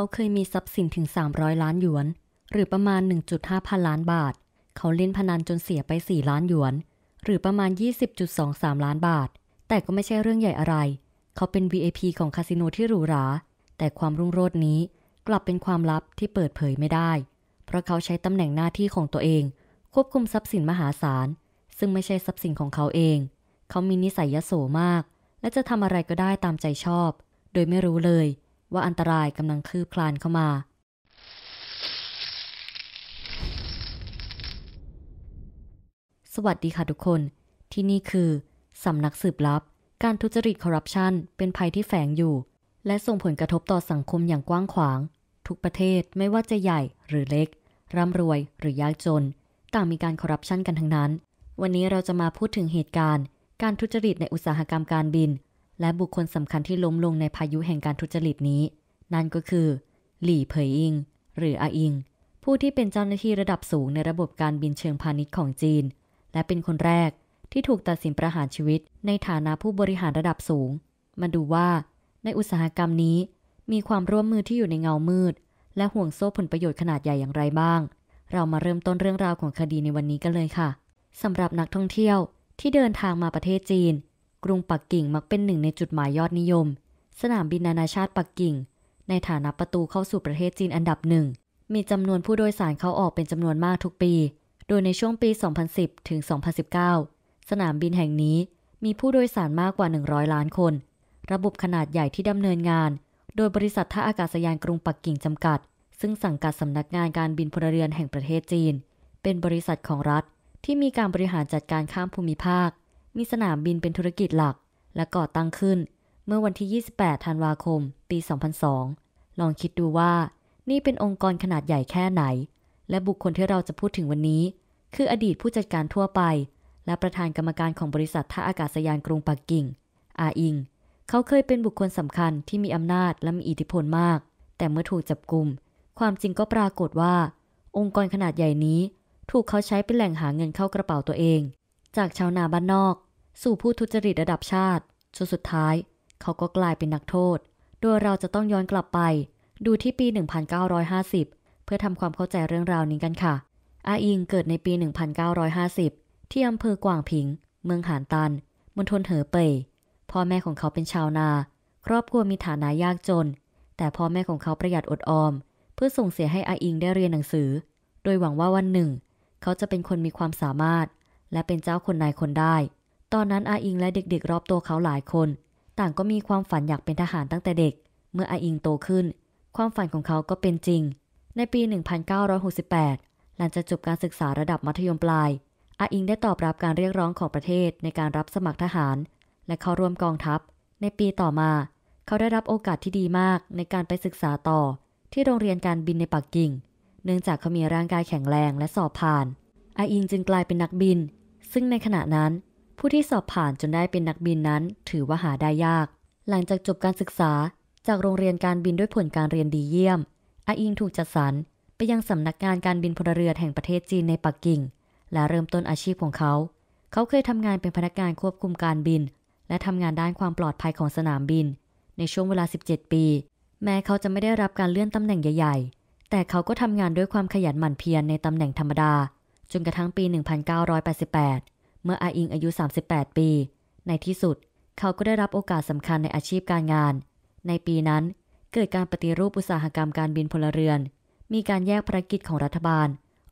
เขาเคยมีทรัพย์สินถึง 300 ล้านหยวน หรือประมาณ 1.5 พันล้านบาท เขาเล่นพนันจนเสียไป 4 ล้านหยวน หรือประมาณ 20.23 ล้านบาท แต่ก็ไม่ใช่เรื่องใหญ่อะไร เขาเป็น VIP ของคาสิโนที่หรูหรา แต่ความรุ่งโรจน์นี้ กลับเป็นความลับที่เปิดเผยไม่ได้ เพราะเขาใช้ตำแหน่งหน้าที่ของตัวเอง ควบคุมทรัพย์สินมหาศาลซึ่งไม่ใช่ทรัพย์สินของเขาเอง เขามีนิสัยยโสมาก และจะทำอะไรก็ได้ตามใจชอบ โดยไม่รู้เลยว่าอันตรายกำลังคืบคลานเข้ามา สวัสดีค่ะทุกคน ที่นี่คือสำนักสืบลับ การทุจริตคอร์รัปชันเป็นภัยที่แฝงอยู่ และส่งผลกระทบต่อสังคมอย่างกว้างขวาง ทุกประเทศไม่ว่าจะใหญ่หรือเล็กร่ำรวยหรือยากจน ต่างมีการคอร์รัปชันกันทั้งนั้น วันนี้เราจะมาพูดถึงเหตุการณ์ การทุจริตในอุตสาหกรรมการบินและบุคคลสำคัญที่ล้มลงในพายุแห่งการทุจริตนี้ นั่นก็คือหลี่เผยอิง หรืออาอิง ผู้ที่เป็นเจ้าหน้าที่ระดับสูงในระบบการบินเชิงพาณิชย์ของจีน และเป็นคนแรกที่ถูกตัดสินประหารชีวิต ในฐานะผู้บริหารระดับสูง มาดูว่าในอุตสาหกรรมนี้ มีความร่วมมือที่อยู่ในเงามืด และห่วงโซ่ผลประโยชน์ขนาดใหญ่อย่างไรบ้าง เรามาเริ่มต้นเรื่องราวของคดีในวันนี้กันเลยค่ะสำหรับนักท่องเที่ยวที่เดินทางมาประเทศจีนกรุงปักกิ่งมักเป็นหนึ่งในจุดหมายยอดนิยม สนามบินนานาชาติปักกิ่ง ในฐานะประตูเข้าสู่ประเทศจีนอันดับหนึ่ง มีจำนวนผู้โดยสารเข้าออกเป็นจำนวนมากทุกปี โดยในช่วงปี 2010 ถึง 2019 สนามบินแห่งนี้มีผู้โดยสารมากกว่า 100 ล้านคน ระบบขนาดใหญ่ที่ดำเนินงาน โดยบริษัทท่าอากาศยานกรุงปักกิ่งจำกัด ซึ่งสังกัดสำนักงานการบินพลเรือนแห่งประเทศจีน เป็นบริษัทของรัฐที่มีการบริหารจัดการข้ามภูมิภาคมีสนามบินเป็นธุรกิจหลัก และก่อตั้งขึ้น เมื่อวันที่ 28ธันวาคม ปี 2002 ลองคิดดูว่า นี่เป็นองค์กรขนาดใหญ่แค่ไหน และบุคคลที่เราจะพูดถึงวันนี้ คืออดีตผู้จัดการทั่วไป และประธานกรรมการของบริษัทท่าอากาศยานกรุงปักกิ่ง อาอิง เขาเคยเป็นบุคคลสำคัญที่มีอำนาจและมีอิทธิพลมาก แต่เมื่อถูกจับกลุ่ม ความจริงก็ปรากฏว่า องค์กรขนาดใหญ่นี้ ถูกเขาใช้เป็นแหล่งหาเงินเข้ากระเป๋าตัวเอง จากชาวนาบ้านนอกสู่ผู้ทุจริตระดับชาติจนสุดท้าย เขาก็กลายเป็นนักโทษ โดยเราจะต้องย้อนกลับไป ดูที่ปี 1950 เพื่อทำความเข้าใจเรื่องราวนี้กันค่ะ อาอิงเกิดในปี 1950 ที่อำเภอกวางผิง เมืองหานตันมณฑลเหอเป่ย พ่อแม่ของเขาเป็นชาวนา ครอบครัวมีฐานะยากจน แต่พ่อแม่ของเขาประหยัดอดออม เพื่อส่งเสียให้อาอิงได้เรียนหนังสือ โดยหวังว่าวันหนึ่ง เขาจะเป็นคนมีความสามารถ และเป็นเจ้าคนนายคนได้ตอนนั้นอาอิงและเด็กๆ รอบตัวเขาหลายคน ต่างก็มีความฝันอยากเป็นทหารตั้งแต่เด็ก เมื่ออาอิงโตขึ้น ความฝันของเขาก็เป็นจริง ในปี 1968 หลังจากจบการศึกษาระดับมัธยมปลายอาอิงได้ตอบรับการเรียกร้องของประเทศในการรับสมัครทหาร และเข้าร่วมกองทัพ ในปีต่อมา เขาได้รับโอกาสที่ดีมากในการไปศึกษาต่อที่โรงเรียนการบินในปักกิ่ง เนื่องจากเขามีร่างกายแข็งแรงและสอบผ่านอาอิงจึงกลายเป็นนักบิน ซึ่งในขณะนั้นผู้ที่สอบผ่านจนได้เป็นนักบินนั้นถือว่าหาได้ยาก หลังจากจบการศึกษาจากโรงเรียนการบินด้วยผลการเรียนดีเยี่ยมอาอิงถูกจัดสรรไปยังสำนักงานการบินพลเรือนแห่งประเทศจีนในปักกิ่ง และเริ่มต้นอาชีพของเขา เขาเคยทำงานเป็นพนักงานควบคุมการบิน และทำงานด้านความปลอดภัยของสนามบิน ในช่วงเวลา 17 ปี แม้เขาจะไม่ได้รับการเลื่อนตำแหน่งใหญ่ๆ แต่เขาก็ทำงานด้วยความขยันหมั่นเพียรในตำแหน่งธรรมดา จนกระทั่งปี 1988มื่ออาอิงอายุ 38 ปี ในที่สุด เขาก็ได้รับโอกาสสำคัญในอาชีพการงาน ในปีนั้น เกิดการปฏิรูปอุตสาหกรรมการบินพลเรือน มีการแยกภารกิจของรัฐบาล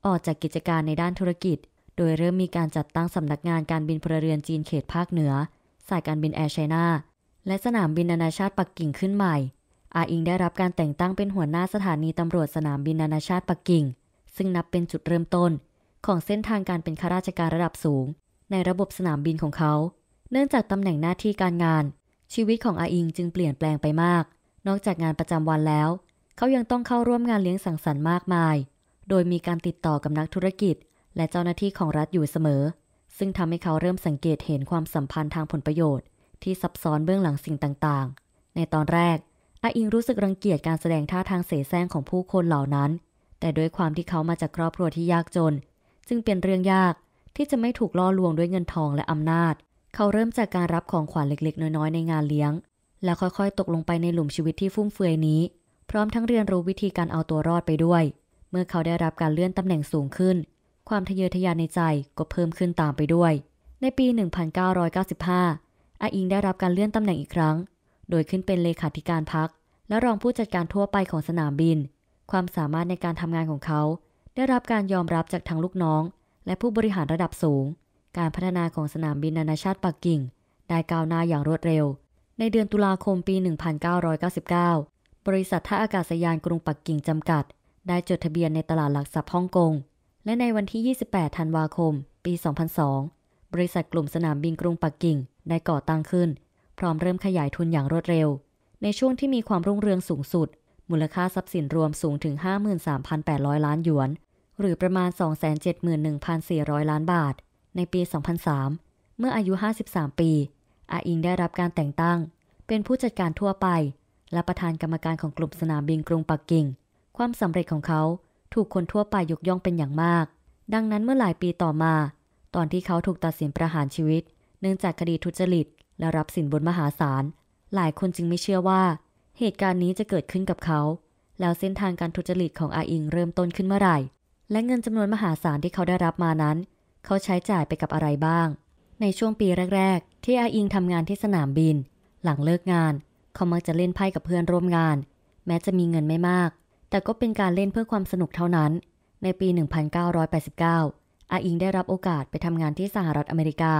ออกจากกิจการในด้านธุรกิจ โดยเริ่มมีการจัดตั้งสำนักงานการบินพลเรือนจีนเขตภาคเหนือ สายการบินแอร์ไชน่าและสนามบินนานาชาติปักกิ่งขึ้นใหม่ อาอิงได้รับการแต่งตั้งเป็นหัวหน้าสถานีตำรวจสนามบินนานาชาติปักกิ่ง ซึ่งนับเป็นจุดเริ่มต้น ของเส้นทางการเป็นข้าราชการระดับสูงในระบบสนามบินของเขา เนื่องจากตำแหน่งหน้าที่การงาน ชีวิตของอาอิงจึงเปลี่ยนแปลงไปมาก นอกจากงานประจำวันแล้ว เขายังต้องเข้าร่วมงานเลี้ยงสังสรรค์มากมาย โดยมีการติดต่อกับนักธุรกิจ และเจ้าหน้าที่ของรัฐอยู่เสมอ ซึ่งทำให้เขาเริ่มสังเกตเห็นความสัมพันธ์ทางผลประโยชน์ที่ซับซ้อนเบื้องหลังสิ่งต่าง ๆ ในตอนแรกอาอิงรู้สึกรังเกียจการแสดงท่าทางเสแสร้งของผู้คนเหล่านั้น แต่ด้วยความที่เขามาจากครอบครัวที่ยากจน จึงเป็นเรื่องยากที่จะไม่ถูกล่อลวงด้วยเงินทองและอำนาจ เขาเริ่มจากการรับของขวัญเล็กๆ น้อยๆ ในงานเลี้ยง แล้วค่อยๆ ตกลงไปในหลุมชีวิตที่ฟุ่มเฟือยนี้ พร้อมทั้งเรียนรู้วิธีการเอาตัวรอดไปด้วย เมื่อเขาได้รับการเลื่อนตำแหน่งสูงขึ้น ความทะเยอทะยานในใจก็เพิ่มขึ้นตามไปด้วย ในปี 1995อาอิงได้รับการเลื่อนตำแหน่งอีกครั้ง โดยขึ้นเป็นเลขาธิการพักและรองผู้จัดการทั่วไปของสนามบิน ความสามารถในการทำงานของเขา ได้รับการยอมรับจากทั้งลูกน้องและผู้บริหารระดับสูง การพัฒนาของสนามบินนานาชาติปักกิ่ง ได้ก้าวหน้าอย่างรวดเร็ว ในเดือนตุลาคมปี 1999 บริษัทท่าอากาศยานกรุงปักกิ่งจำกัด ได้จดทะเบียนในตลาดหลักทรัพย์ฮ่องกง และในวันที่ 28 ธันวาคม ปี 2002 บริษัทกลุ่มสนามบินกรุงปักกิ่งได้ก่อตั้งขึ้น พร้อมเริ่มขยายทุนอย่างรวดเร็ว ในช่วงที่มีความรุ่งเรืองสูงสุด มูลค่าทรัพย์สินรวมสูงถึง 53,800 ล้านหยวนหรือประมาณ 271,400 ล้านบาท ในปี 2003 เมื่ออายุ 53 ปีอาอิงได้รับการแต่งตั้ง เป็นผู้จัดการทั่วไป และประธานกรรมการของกลุ่มสนามบินกรุงปักกิ่ง ความสำเร็จของเขาถูกคนทั่วไปยกย่องเป็นอย่างมาก ดังนั้นเมื่อหลายปีต่อมา ตอนที่เขาถูกตัดสินประหารชีวิต เนื่องจากคดีทุจริต และรับสินบนมหาศาล หลายคนจึงไม่เชื่อว่า เหตุการณ์นี้จะเกิดขึ้นกับเขา แล้วเส้นทางการทุจริตของอาอิงเริ่มต้นขึ้นเมื่อไหร่และเงินจำนวนมหาศาลที่เขาได้รับมานั้น เขาใช้จ่ายไปกับอะไรบ้าง ในช่วงปีแรก ๆ ที่อาอิงทำงานที่สนามบิน หลังเลิกงาน เขามักจะเล่นไพ่กับเพื่อนร่วมงาน แม้จะมีเงินไม่มาก แต่ก็เป็นการเล่นเพื่อความสนุกเท่านั้น ในปี 1989 อาอิงได้รับโอกาสไปทำงานที่สหรัฐอเมริกา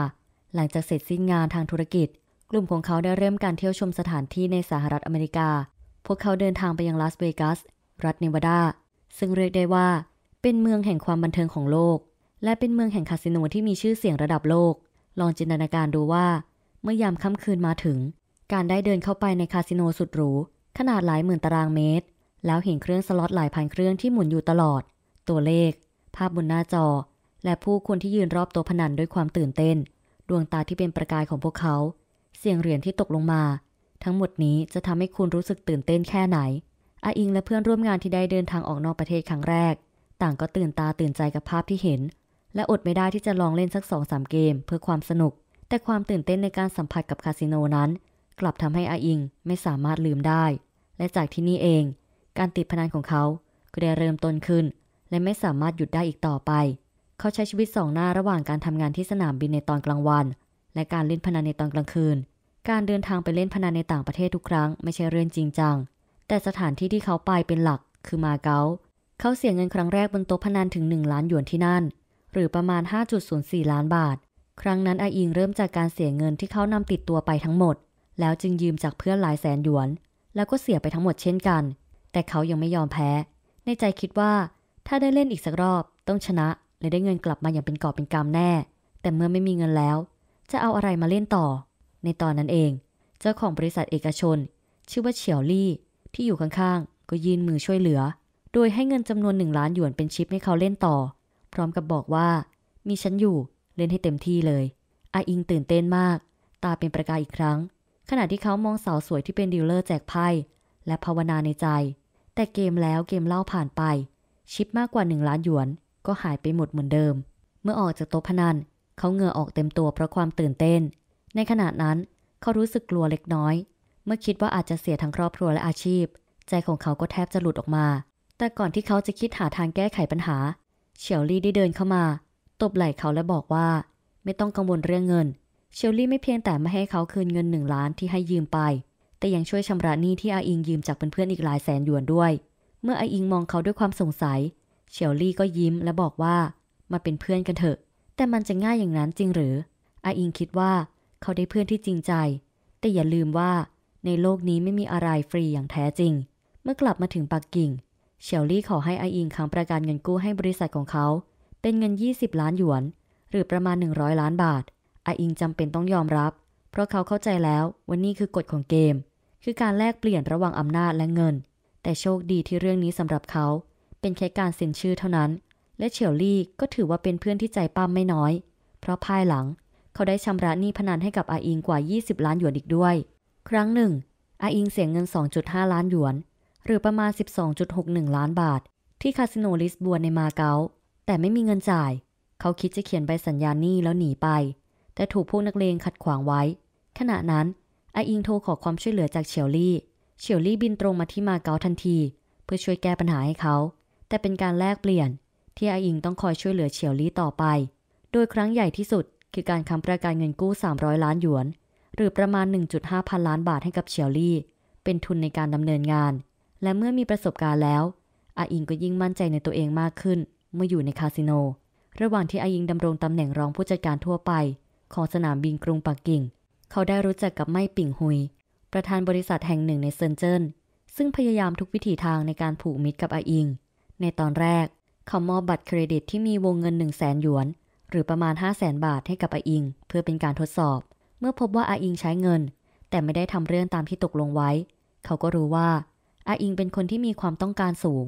หลังจากเสร็จสิ้นงานทางธุรกิจ กลุ่มของเขาได้เริ่มการเที่ยวชมสถานที่ในสหรัฐอเมริกา พวกเขาเดินทางไปยังลาสเวกัสรัฐเนวาดา ซึ่งเรียกได้ว่าเป็นเมืองแห่งความบันเทิงของโลก และเป็นเมืองแห่งคาสิโนที่มีชื่อเสียงระดับโลก ลองจินตนาการดูว่า เมื่อยามค่ำคืนมาถึง การได้เดินเข้าไปในคาสิโนสุดหรูขนาดหลายหมื่นตารางเมตร แล้วเห็นเครื่องสล็อตหลายพันเครื่องที่หมุนอยู่ตลอด ตัวเลข ภาพบนหน้าจอ และผู้คนที่ยืนรอบตัวพนันด้วยความตื่นเต้น ดวงตาที่เป็นประกายของพวกเขา เสียงเหรียญที่ตกลงมา ทั้งหมดนี้จะทำให้คุณรู้สึกตื่นเต้นแค่ไหนอาอิงและเพื่อนร่วมงานที่ได้เดินทางออกนอกประเทศครั้งแรกต่างก็ตื่นตาตื่นใจกับภาพที่เห็น และอดไม่ได้ที่จะลองเล่นสักสองสามเกมเพื่อความสนุก แต่ความตื่นเต้นในการสัมผัสกับคาสิโนนั้น กลับทำให้อาอิงไม่สามารถลืมได้ และจากที่นี่เอง การติดพนันของเขา ก็ได้เริ่มต้นขึ้น และไม่สามารถหยุดได้อีกต่อไป เขาใช้ชีวิตสองหน้าระหว่างการทำงานที่สนามบินในตอนกลางวันและการเล่นพนันในตอนกลางคืน การเดินทางไปเล่นพนันในต่างประเทศทุกครั้ง ไม่ใช่เรื่องจริงจัง แต่สถานที่ที่เขาไปเป็นหลักคือมาเก๊าเขาเสียเงินครั้งแรกบนโต๊ะพนันถึง 1 ล้านหยวนที่นั่น หรือประมาณ 5.04 ล้านบาท ครั้งนั้นอาอิงเริ่มจากการเสียเงินที่เขานำติดตัวไปทั้งหมด แล้วจึงยืมจากเพื่อนหลายแสนหยวน แล้วก็เสียไปทั้งหมดเช่นกัน แต่เขายังไม่ยอมแพ้ ในใจคิดว่า ถ้าได้เล่นอีกสักรอบ ต้องชนะและได้เงินกลับมาอย่างเป็นกอบเป็นกำแน่ แต่เมื่อไม่มีเงินแล้ว จะเอาอะไรมาเล่นต่อ ในตอนนั้นเอง เจ้าของบริษัทเอกชน ชื่อว่าเฉียวลี่ที่อยู่ข้างๆก็ยื่นมือช่วยเหลือโดยให้เงินจำนวนหนึ่งล้านหยวนเป็นชิปให้เขาเล่นต่อ พร้อมกับบอกว่ามีฉันอยู่เล่นให้เต็มที่เลย อาอิงตื่นเต้นมาก ตาเป็นประกายอีกครั้ง ขณะที่เขามองสาวสวยที่เป็นดีลเลอร์แจกไพ่และภาวนาในใจ แต่เกมแล้วเกมเล่าผ่านไป ชิปมากกว่าหนึ่งล้านหยวนก็หายไปหมดเหมือนเดิม เมื่อออกจากโต๊ะพนัน เขาเหงื่อออกเต็มตัวเพราะความตื่นเต้น ในขณะนั้น เขารู้สึกกลัวเล็กน้อย เมื่อคิดว่าอาจจะเสียทั้งครอบครัวและอาชีพ ใจของเขาก็แทบจะหลุดออกมาแต่ก่อนที่เขาจะคิดหาทางแก้ไขปัญหาเฉียวลี่ได้เดินเข้ามา ตบไหล่เขาและบอกว่า ไม่ต้องกังวลเรื่องเงินเฉียวลี่ไม่เพียงแต่ไม่ให้เขาคืนเงินหนึ่งล้านที่ให้ยืมไป แต่ยังช่วยชำระหนี้ที่อาอิงยืมจากเพื่อนๆอีกหลายแสนหยวนด้วย เมื่ออาอิงมองเขาด้วยความสงสัยเฉียวลี่ก็ยิ้มและบอกว่ามาเป็นเพื่อนกันเถอะ แต่มันจะง่ายอย่างนั้นจริงหรืออาอิงคิดว่าเขาได้เพื่อนที่จริงใจ แต่อย่าลืมว่า ในโลกนี้ไม่มีอะไรฟรีอย่างแท้จริง เมื่อกลับมาถึงปักกิ่งเฉลลี่ขอให้ไออิงค้ำประกันเงินกู้ให้บริษัทของเขา เป็นเงิน 20 ล้านหยวน หรือประมาณ 100 ล้านบาทไออิงจำเป็นต้องยอมรับ เพราะเขาเข้าใจแล้วว่านี่คือกฎของเกม คือการแลกเปลี่ยนระหว่างอำนาจและเงิน แต่โชคดีที่เรื่องนี้สำหรับเขา เป็นแค่การเซ็นชื่อเท่านั้น และเฉลลี่ก็ถือว่าเป็นเพื่อนที่ใจปั้มไม่น้อย เพราะภายหลัง เขาได้ชำระหนี้พนันให้กับไออิงกว่า 20 ล้านหยวนอีกด้วย ครั้งหนึ่งไออิงเสียเงิน 2.5 ล้านหยวนหรือประมาณ 12.61 ล้านบาท ที่คาสิโนลิสบัวในมาเก๊าแต่ไม่มีเงินจ่าย เขาคิดจะเขียนใบสัญญาหนี้แล้วหนีไป แต่ถูกพวกนักเลงขัดขวางไว้ ขณะนั้นออิงโทรขอความช่วยเหลือจากเฉียวลี่เฉียวลี่บินตรงมาที่มาเก๊าทันที เพื่อช่วยแก้ปัญหาให้เขา แต่เป็นการแลกเปลี่ยน ที่ออิงต้องคอยช่วยเหลือเฉียวลี่ต่อไป โดยครั้งใหญ่ที่สุด คือการค้ำประกันเงินกู้ 300 ล้านหยวน หรือประมาณ 1.5พันล้านบาทให้กับเฉียวลี่ เป็นทุนในการดำเนินงานและเมื่อมีประสบการณ์แล้วอาอิงก็ยิ่งมั่นใจในตัวเองมากขึ้น เมื่ออยู่ในคาสิโน ระหว่างที่อาอิงดำรงตำแหน่งรองผู้จัดการทั่วไป ของสนามบินกรุงปักกิ่ง เขาได้รู้จักกับไม่ปิ่งหุย ประธานบริษัทแห่งหนึ่งในเซินเจิ้น ซึ่งพยายามทุกวิถีทางในการผูกมิตรกับอาอิง ในตอนแรก เขามอบบัตรเครดิตที่มีวงเงิน 1 0 0 0 0แสนหยวน หรือประมาณ 5 0 0แสนบาทให้กับอาอิง เพื่อเป็นการทดสอบ เมื่อพบว่าอาอิงใช้เงิน แต่ไม่ได้ทำเรื่องตามที่ตกลงไว้ เขาก็รู้ว่าอาอิงเป็นคนที่มีความต้องการสูง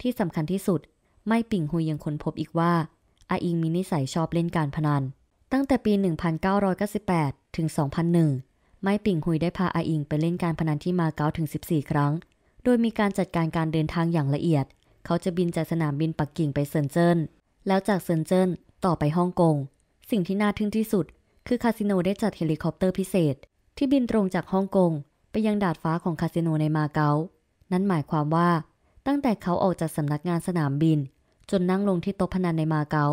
ที่สำคัญที่สุด ไม่ปิ่งหุยยังค้นพบอีกว่า อาอิงมีนิสัยชอบเล่นการพนัน ตั้งแต่ปี 1998ถึง2001 ไม่ปิ่งหุยได้พาอาอิงไปเล่นการพนันที่มาเก๊าถึง 14 ครั้ง โดยมีการจัดการการเดินทางอย่างละเอียด เขาจะบินจากสนามบินปักกิ่งไปเซินเจิ้น แล้วจากเซินเจิ้นต่อไปฮ่องกง สิ่งที่น่าทึ่งที่สุด คือคาสิโนได้จัดเฮลิคอปเตอร์พิเศษ ที่บินตรงจากฮ่องกงไปยังดาดฟ้าของคาสิโนในมาเก๊านั่นหมายความว่าตั้งแต่เขาออกจากสำนักงานสนามบิน จนนั่งลงที่โต๊ะพนันในมาเก๊า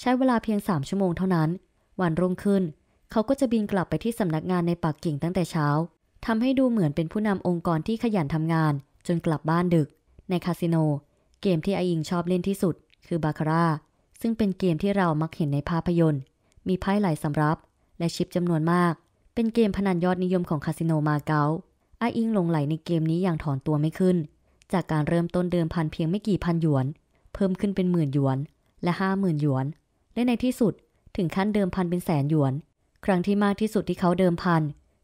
ใช้เวลาเพียงสามชั่วโมงเท่านั้น วันรุ่งขึ้น เขาก็จะบินกลับไปที่สำนักงานในปักกิ่งตั้งแต่เช้าทำให้ดูเหมือนเป็นผู้นำองค์กรที่ขยันทำงาน จนกลับบ้านดึก ในคาสิโน เกมที่ไออิงชอบเล่นที่สุด คือบาคาร่าซึ่งเป็นเกมที่เรามักเห็นในภาพยนตร์ มีไพ่หลายสำรับ และชิปจำนวนมาก เป็นเกมพนันยอดนิยมของคาสิโนมาเก๊าอาอิงหลงไหลในเกมนี้อย่างถอนตัวไม่ขึ้น จากการเริ่มต้นเดิมพันเพียงไม่กี่พันหยวน เพิ่มขึ้นเป็นหมื่น หยวน และห้าหมื่นหยวน และในที่สุดถึงขั้นเดิมพันเป็นแสนหยวน ครั้งที่มากที่สุดที่เขาเดิมพัน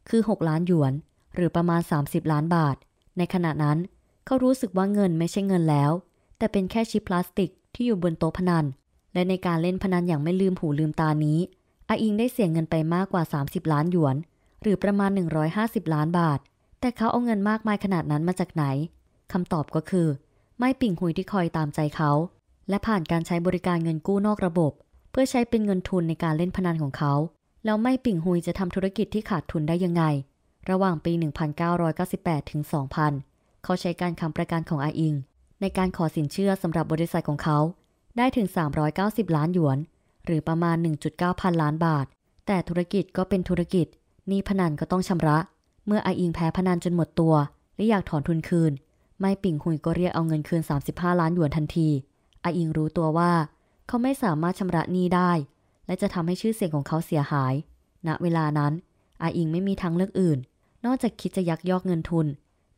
คือ 6 ล้านหยวน หรือประมาณ 30 ล้านบาท ในขณะนั้น เขารู้สึกว่าเงินไม่ใช่เงินแล้ว แต่เป็นแค่ชิปพลาสติกที่อยู่บนโต๊ะพนัน และในการเล่นพนันอย่างไม่ลืมหูลืมตานี้อาอิงได้เสียเงินไปมากกว่า 30 ล้านหยวน หรือประมาณ 150 ล้านบาทแต่เขาเอาเงินมากมายขนาดนั้นมาจากไหนคำตอบก็คือ ไม่ปิ่งหุยที่คอยตามใจเขา และผ่านการใช้บริการเงินกู้นอกระบบ เพื่อใช้เป็นเงินทุนในการเล่นพนันของเขา แล้วไม่ปิ่งหุยจะทำธุรกิจที่ขาดทุนได้ยังไง ระหว่างปี 1998 ถึง 2000 เขาใช้การคำประกันของอาอิง ในการขอสินเชื่อสำหรับบริษัทของเขา ได้ถึง 390 ล้านหยวน หรือประมาณ 1.9 พันล้านบาท แต่ธุรกิจก็เป็นธุรกิจนี่พนันก็ต้องชำระเมื่ออาอิงแพ้พนันจนหมดตัว และอยากถอนทุนคืน ไม่ปิ่งหุยก็เรียกเอาเงินคืน 35 ล้านหยวนทันที อาอิงรู้ตัวว่า เขาไม่สามารถชำระหนี้ได้ และจะทำให้ชื่อเสียงของเขาเสียหาย ณ เวลานั้นอาอิงไม่มีทางเลือกอื่น นอกจากคิดจะยักยอกเงินทุน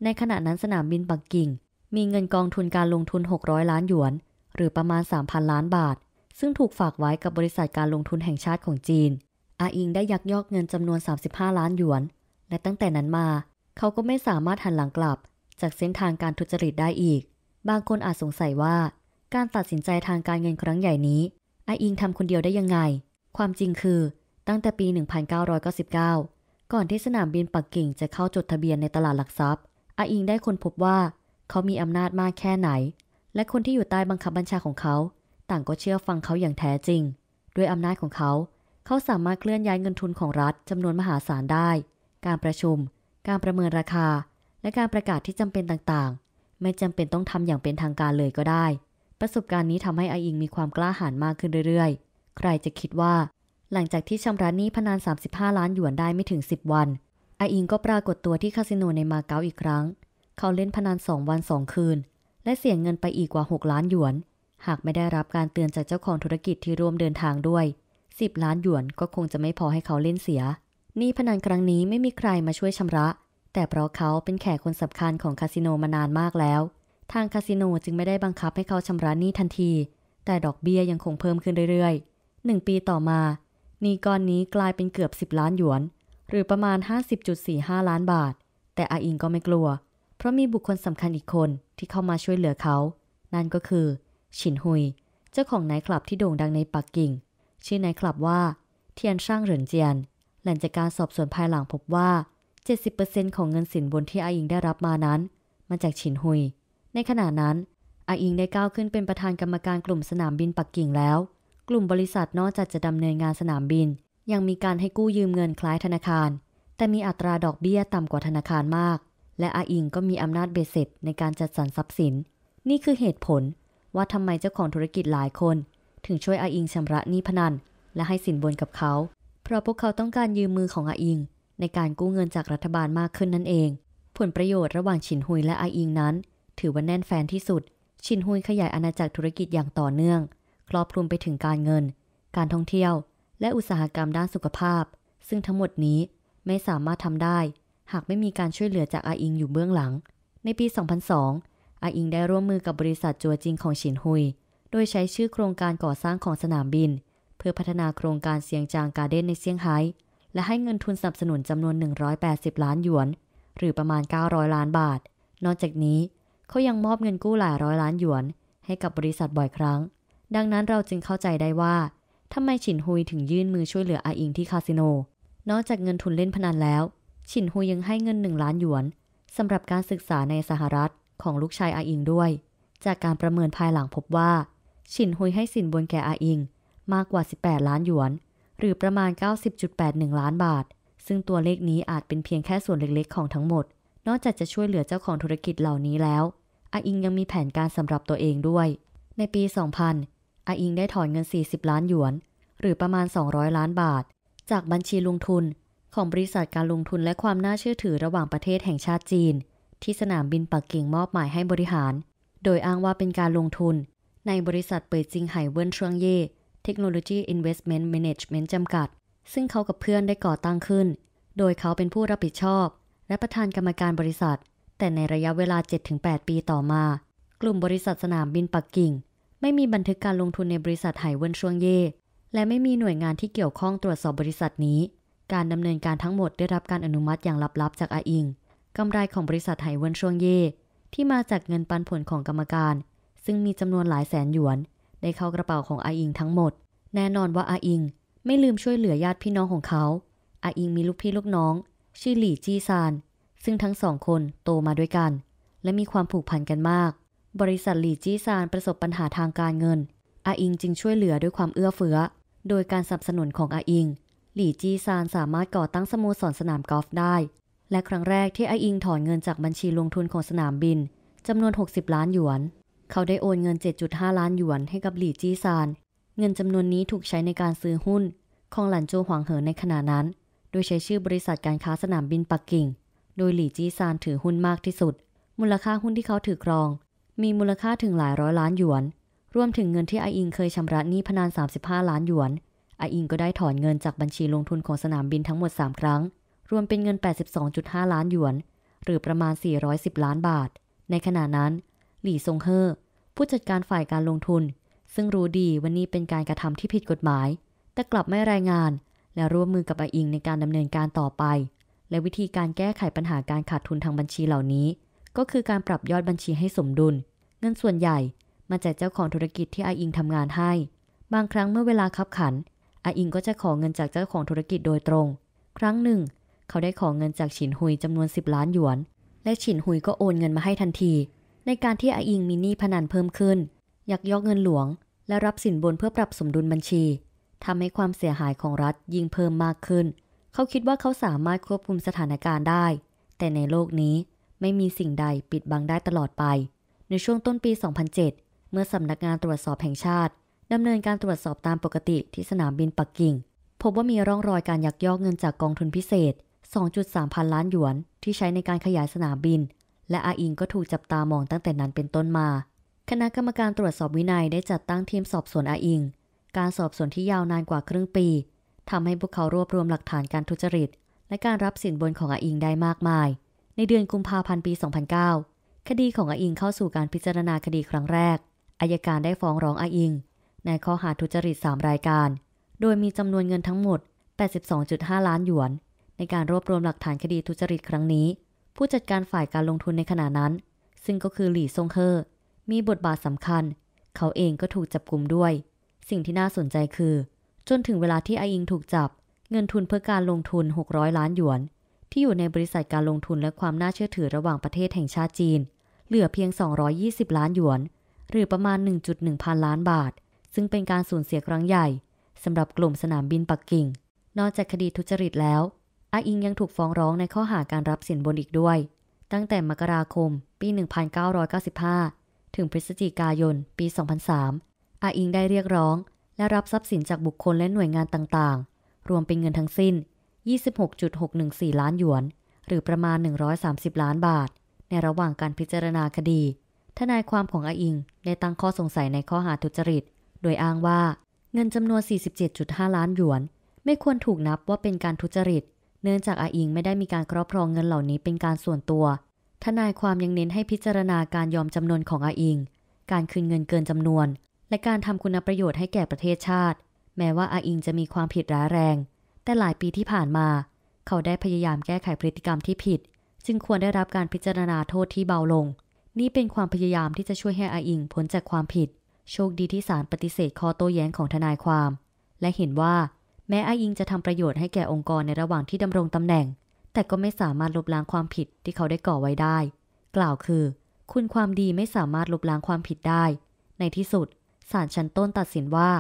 ในขณะนั้นสนามบินปักกิ่ง มีเงินกองทุนการลงทุน600ล้านหยวน หรือประมาณ 3,000 ล้านบาท ซึ่งถูกฝากไว้กับบริษัทการลงทุนแห่งชาติของจีนอาอิงได้ยักยอกเงินจำนวน 35 ล้านหยวนและตั้งแต่นั้นมา เขาก็ไม่สามารถหันหลังกลับ จากเส้นทางการทุจริตได้อีก บางคนอาจสงสัยว่าการตัดสินใจทางการเงินครั้งใหญ่นี้ไออิงทำคนเดียวได้ยังไง ความจริงคือตั้งแต่ปี 1999 ก่อนที่สนามบินปักกิ่งจะเข้าจดทะเบียนในตลาดหลักทรัพย์ไออิงได้ค้นพบว่า เขามีอำนาจมากแค่ไหน และคนที่อยู่ใต้บังคับบัญชาของเขา ต่างก็เชื่อฟังเขาอย่างแท้จริง ด้วยอำนาจของเขา เขาสามารถเคลื่อนย้ายเงินทุนของรัฐจำนวนมหาศาลได้การประชุม การประเมินราคา และการประกาศที่จำเป็นต่างๆ ไม่จำเป็นต้องทำอย่างเป็นทางการเลยก็ได้ ประสบการณ์นี้ทำให้อาอิงมีความกล้าหาญมากขึ้นเรื่อยๆ ใครจะคิดว่า หลังจากที่ชำระหนี้พนัน35ล้านหยวนได้ไม่ถึง 10 วันอาอิงก็ปรากฏตัวที่คาสิโนในมาเก๊าอีกครั้ง เขาเล่นพนัน2 วัน 2 คืน และเสียเงินไปอีกกว่า 6 ล้านหยวน หากไม่ได้รับการเตือนจากเจ้าของธุรกิจที่ร่วมเดินทางด้วย 10 ล้านหยวนก็คงจะไม่พอให้เขาเล่นเสียนี่พนันครั้งนี้ไม่มีใครมาช่วยชำระ แต่เพราะเขาเป็นแขกคนสำคัญของคาสิโนมานานมากแล้ว ทางคาสิโนจึงไม่ได้บังคับให้เขาชำระหนี้ทันที แต่ดอกเบี้ยยังคงเพิ่มขึ้นเรื่อยๆ หนึ่งปีต่อมานี้ก้อนนี้กลายเป็นเกือบ10ล้านหยวน หรือประมาณ 50.45 ล้านบาท แต่อาอิงก็ไม่กลัว เพราะมีบุคคลสำคัญอีกคนที่เข้ามาช่วยเหลือเขา นั่นก็คือ ฉินฮุย เจ้าของไนท์คลับที่โด่งดังในปักกิ่ง ชื่อไนท์คลับว่า เทียนช่างเหรินเจียนหลังจากการสอบสวนภายหลังพบว่า 70%ของเงินสินบนที่อาอิงได้รับมานั้น มาจากฉินหุย ในขณะนั้นอาอิงได้ก้าวขึ้นเป็นประธานกรรมการกลุ่มสนามบินปักกิ่งแล้ว กลุ่มบริษัทนอกจากจะดำเนินงานสนามบิน ยังมีการให้กู้ยืมเงินคล้ายธนาคาร แต่มีอัตราดอกเบี้ยต่ำกว่าธนาคารมาก และอาอิงก็มีอำนาจเบสเสร็จในการจัดสรรทรัพย์สิน นี่คือเหตุผลว่าทำไมเจ้าของธุรกิจหลายคนถึงช่วยอาอิงชำระหนี้พนันและให้สินบนกับเขาเพราะพวกเขาต้องการยืมมือของออิง ในการกู้เงินจากรัฐบาลมากขึ้นนั่นเอง ผลประโยชน์ระหว่างฉินหุยและออิงนั้น ถือว่าแน่นแฟนที่สุดฉินหุยขยายอาณาจักรธุรกิจอย่างต่อเนื่อง ครอบคลุมไปถึงการเงิน การท่องเที่ยว และอุตสาหกรรมด้านสุขภาพ ซึ่งทั้งหมดนี้ไม่สามารถทำได้ หากไม่มีการช่วยเหลือจากออิงอยู่เบื้องหลัง ในปี 2002อาอิงได้ร่วมมือกับบริษัทจัวจิงของฉินหุย โดยใช้ชื่อโครงการก่อสร้างของสนามบินเพื่อพัฒนาโครงการเซียงจางการ์เด้นในเซี่ยงไฮ้ และให้เงินทุนสนับสนุนจำนวน 180 ล้านหยวน หรือประมาณ 900 ล้านบาท นอกจากนี้เขายังมอบเงินกู้หลายร้อยล้านหยวน ให้กับบริษัทบ่อยครั้ง ดังนั้นเราจึงเข้าใจได้ว่าทำไมฉินฮุยถึงยื่นมือช่วยเหลืออาอิงที่คาสิโน นอกจากเงินทุนเล่นพนันแล้ว ฉินฮุยยังให้เงินหนึ่งล้านหยวนสำหรับการศึกษาในสหรัฐ ของลูกชายอาอิงด้วย จากการประเมินภายหลังพบว่าฉินฮุยให้สินบนแก่อาอิงมากกว่า 18 ล้านหยวน หรือประมาณ 90.81 ล้านบาท ซึ่งตัวเลขนี้อาจเป็นเพียงแค่ส่วนเล็กๆของทั้งหมด นอกจากจะช่วยเหลือเจ้าของธุรกิจเหล่านี้แล้วอาอิงยังมีแผนการสำหรับตัวเองด้วย ในปี 2000อาอิงได้ถอนเงิน 40 ล้านหยวน หรือประมาณ 200 ล้านบาท จากบัญชีลงทุนของบริษัทการลงทุนและความน่าเชื่อถือระหว่างประเทศแห่งชาติจีน ที่สนามบินปักกิ่งมอบหมายให้บริหาร โดยอ้างว่าเป็นการลงทุน ในบริษัทเปิดจิงไห่เวินเชียงเย่เทคโนโลยีอ Investment Management จำกัด ซึ่งเขากับเพื่อนได้ก่อตั้งขึ้น โดยเขาเป็นผู้รับผิดชอบ และประธานกรรมการบริษัท แต่ในระยะเวลา 7-8 ปีต่อมา กลุ่มบริษัทสนามบินปักกิ่ง ไม่มีบันทึกการลงทุนในบริษัทไหเวินช่วงเย่และไม่มีหน่วยงานที่เกี่ยวข้องตรวจสอบบริษัทนี้ การดำเนินการทั้งหมดได้รับการอนุมัติอย่างลับๆจากอาอิงกำไรของบริษัทไหเวินช่วงเย่ที่มาจากเงินปันผลของกรรมการ ซึ่งมีจำนวนหลายแสนหยวนได้เข้ากระเป๋าของอาอิงทั้งหมด แน่นอนว่าอาอิง ไม่ลืมช่วยเหลือญาติพี่น้องของเขาอาอิงมีลูกพี่ลูกน้อง ชื่อหลี่จีซาน ซึ่งทั้งสองคนโตมาด้วยกัน และมีความผูกพันกันมาก บริษัทหลี่จีซานประสบปัญหาทางการเงินอาอิงจึงช่วยเหลือด้วยความเอื้อเฟื้อ โดยการสนับสนุนของอาอิง หลี่จีซานสามารถก่อตั้งสโมสรสนามกอล์ฟได้ และครั้งแรกที่อาอิงถอนเงินจากบัญชีลงทุนของสนามบินจำนวน 60 ล้านหยวนเขาได้โอนเงิน 7.5 ล้านหยวนให้กับหลี่จี้ซาน เงินจำนวนนี้ถูกใช้ในการซื้อหุ้นของหลันโจวหวังเหอในขณะนั้น โดยใช้ชื่อบริษัทการค้าสนามบินปักกิ่ง โดยหลี่จี้ซานถือหุ้นมากที่สุด มูลค่าหุ้นที่เขาถือครอง มีมูลค่าถึงหลายร้อยล้านหยวน รวมถึงเงินที่ไออิงเคยชำระหนี้พนัน 35 ล้านหยวนไออิงก็ได้ถอนเงินจากบัญชีลงทุนของสนามบินทั้งหมด 3 ครั้ง รวมเป็นเงิน 82.5 ล้านหยวน หรือประมาณ 410 ล้านบาท ในขณะนั้นหลี่ซงเฮอผู้จัดการฝ่ายการลงทุน ซึ่งรู้ดีวันนี้เป็นการกระทำที่ผิดกฎหมาย แต่กลับไม่รายงานและร่วมมือกับไออิงในการดำเนินการต่อไป และวิธีการแก้ไขปัญหาการขาดทุนทางบัญชีเหล่านี้ ก็คือการปรับยอดบัญชีให้สมดุล เงินส่วนใหญ่ มาจากเจ้าของธุรกิจที่ไออิงทำงานให้ บางครั้งเมื่อเวลาคับขันไออิงก็จะขอเงินจากเจ้าของธุรกิจโดยตรง ครั้งหนึ่ง เขาได้ขอเงินจากฉินหุยจำนวน10ล้านหยวนและฉินหุยก็โอนเงินมาให้ทันทีในการที่ออิงมีหนี้พนันเพิ่มขึ้นยักยอกเงินหลวงและรับสินบนเพื่อปรับสมดุลบัญชี ทำให้ความเสียหายของรัฐยิ่งเพิ่มมากขึ้น เขาคิดว่าเขาสามารถควบคุมสถานการณ์ได้ แต่ในโลกนี้ไม่มีสิ่งใดปิดบังได้ตลอดไป ในช่วงต้นปี 2007 เมื่อสำนักงานตรวจสอบแห่งชาติดำเนินการตรวจสอบตามปกติที่สนามบินปักกิ่ง พบว่ามีร่องรอยการยักยอกเงินจากกองทุนพิเศษ 2.3 พันล้านหยวนที่ใช้ในการขยายสนามบินและอาอิงก็ถูกจับตามองตั้งแต่นั้นเป็นต้นมา คณะกรรมการตรวจสอบวินัยได้จัดตั้งทีมสอบสวนอาอิง การสอบสวนที่ยาวนานกว่าครึ่งปี ทำให้พวกเขารวบรวมหลักฐานการทุจริต และการรับสินบนของอาอิงได้มากมาย ในเดือนกุมภาพันธ์ปี 2009 คดีของอาอิงเข้าสู่การพิจารณาคดีครั้งแรกอายการได้ฟ้องร้องอาอิง ในข้อหาทุจริต3รายการ โดยมีจำนวนเงินทั้งหมด 82.5 ล้านหยวน ในการรวบรวมหลักฐานคดีทุจริตครั้งนี้ผู้จัดการฝ่ายการลงทุนในขณะนั้น ซึ่งก็คือหลี่ซงเฮอมีบทบาทสำคัญ เขาเองก็ถูกจับกลุ่มด้วย สิ่งที่น่าสนใจคือ จนถึงเวลาที่ไออิงถูกจับ เงินทุนเพื่อการลงทุน 600 ล้านหยวน ที่อยู่ในบริษัทการลงทุนและความน่าเชื่อถือระหว่างประเทศแห่งชาติจีน เหลือเพียง 220 ล้านหยวน หรือประมาณ 1.1พันล้านบาท ซึ่งเป็นการสูญเสียครั้งใหญ่สำหรับกลุ่มสนามบินปักกิ่ง นอกจากคดีทุจริตแล้วอาอิงยังถูกฟ้องร้องในข้อหาการรับสินบนอีกด้วย ตั้งแต่มกราคมปี 1995 ถึงพฤศจิกายน ปี 2003 อาอิงได้เรียกร้อง และรับทรัพย์สินจากบุคคลและหน่วยงานต่างๆ รวมเป็นเงินทั้งสิ้น 26.614 ล้านหยวน หรือประมาณ 130 ล้านบาท ในระหว่างการพิจารณาคดี ทนายความของอาอิงได้ตั้งข้อสงสัยในข้อหาทุจริต โดยอ้างว่าเงินจำนวน 47.5 ล้านหยวน ไม่ควรถูกนับว่าเป็นการทุจริตเนื่องจากอาอิงไม่ได้มีการครอบครองเงินเหล่านี้เป็นการส่วนตัว ทนายความยังเน้นให้พิจารณาการยอมจำนวนของอาอิง การคืนเงินเกินจำนวน และการทำคุณประโยชน์ให้แก่ประเทศชาติ แม้ว่าอาอิงจะมีความผิดร้ายแรง แต่หลายปีที่ผ่านมา เขาได้พยายามแก้ไขพฤติกรรมที่ผิดจึงควรได้รับการพิจารณาโทษที่เบาลง นี่เป็นความพยายามที่จะช่วยให้อาอิงพ้นจากความผิด โชคดีที่ศาลปฏิเสธข้อโต้แย้งของทนายความ และเห็นว่าแม้อายิงจะทำประโยชน์ให้แก่องค์กรในระหว่างที่ดำรงตำแหน่ง แต่ก็ไม่สามารถลบล้างความผิดที่เขาได้ก่อไว้ได้ กล่าวคือ คุณความดีไม่สามารถลบล้างความผิดได้ ในที่สุดศาลชั้นต้นตัดสินว่า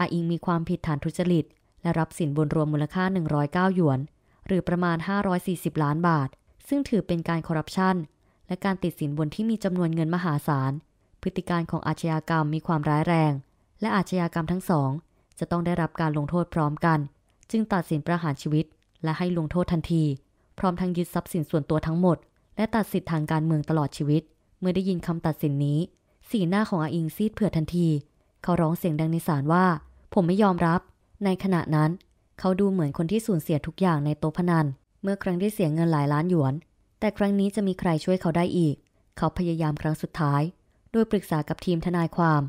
อาอิงมีความผิดฐานทุจริต และรับสินบนรวมมูลค่า 109หยวน หรือประมาณ 540 ล้านบาท ซึ่งถือเป็นการคอร์รัปชันและการติดสินบนที่มีจำนวนเงินมหาศาล พฤติการของอาชญากรรมมีความร้ายแรง และอาชญากรรมทั้งสองจะต้องได้รับการลงโทษพร้อมกัน จึงตัดสินประหารชีวิตและให้ลงโทษทันที พร้อมทั้งยึดทรัพย์สินส่วนตัวทั้งหมด และตัดสิทธิทางการเมืองตลอดชีวิต เมื่อได้ยินคำตัดสินนี้สีหน้าของอาอิงซีดเผือดทันที เขาร้องเสียงดังในศาลว่า ผมไม่ยอมรับ ในขณะนั้น เขาดูเหมือนคนที่สูญเสียทุกอย่างในโต๊ะพนัน เมื่อครั้งได้เสียเงินหลายล้านหยวนแต่ครั้งนี้จะมีใครช่วยเขาได้อีก เขาพยายามครั้งสุดท้าย โดยปรึกษากับทีมทนายความ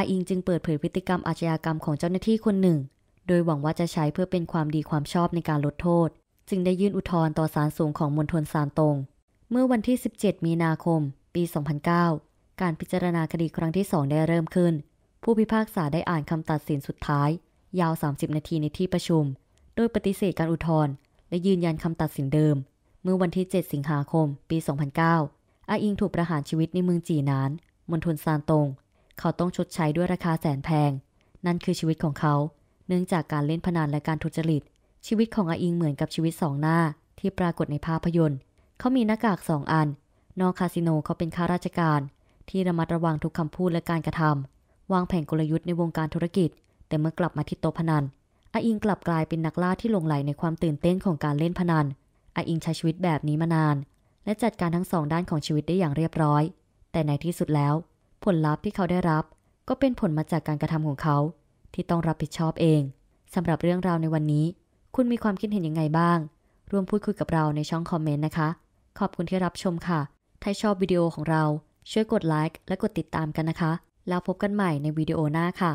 อาอิงจึงเปิดเผยพฤติกรรมอาชญากรรมของเจ้าหน้าที่คนหนึ่ง โดยหวังว่าจะใช้เพื่อเป็นความดีความชอบในการลดโทษ จึงได้ยื่นอุทธรณ์ต่อศาลสูงของมณฑลซานตง เมื่อวันที่ 17 มีนาคม ปี 2009 การพิจารณาคดีครั้งที่สองได้เริ่มขึ้น ผู้พิพากษาได้อ่านคำตัดสินสุดท้าย ยาว 30 นาทีในที่ประชุม โดยปฏิเสธการอุทธรณ์และยืนยันคำตัดสินเดิม เมื่อวันที่ 7 สิงหาคม ปี 2009อาอิงถูกประหารชีวิตในเมืองจีนานมณฑลซานตงเขาต้องชดใช้ด้วยราคาแสนแพง นั่นคือชีวิตของเขา เนื่องจากการเล่นพนันและการทุจริต ชีวิตของอาอิงเหมือนกับชีวิตสองหน้าที่ปรากฏในภาพยนตร์ เขามีหน้ากากสองอันนอกคาสิโนเขาเป็นข้าราชการ ที่ระมัดระวังทุกคำพูดและการกระทำวางแผนกลยุทธ์ในวงการธุรกิจ แต่เมื่อกลับมาที่โต๊ะพนันอาอิงกลับกลายเป็นนักล่าที่หลงไหลในความตื่นเต้นของการเล่นพนันอาอิงใช้ชีวิตแบบนี้มานาน และจัดการทั้งสองด้านของชีวิตได้อย่างเรียบร้อย แต่ในที่สุดแล้วผลลัพธ์ที่เขาได้รับก็เป็นผลมาจากการกระทำของเขาที่ต้องรับผิดชอบเอง สำหรับเรื่องราวในวันนี้ คุณมีความคิดเห็นยังไงบ้างร่วมพูดคุยกับเราในช่องคอมเมนต์นะคะ ขอบคุณที่รับชมค่ะ ถ้าชอบวิดีโอของเรา ช่วยกดไลค์และกดติดตามกันนะคะ แล้วพบกันใหม่ในวิดีโอหน้าค่ะ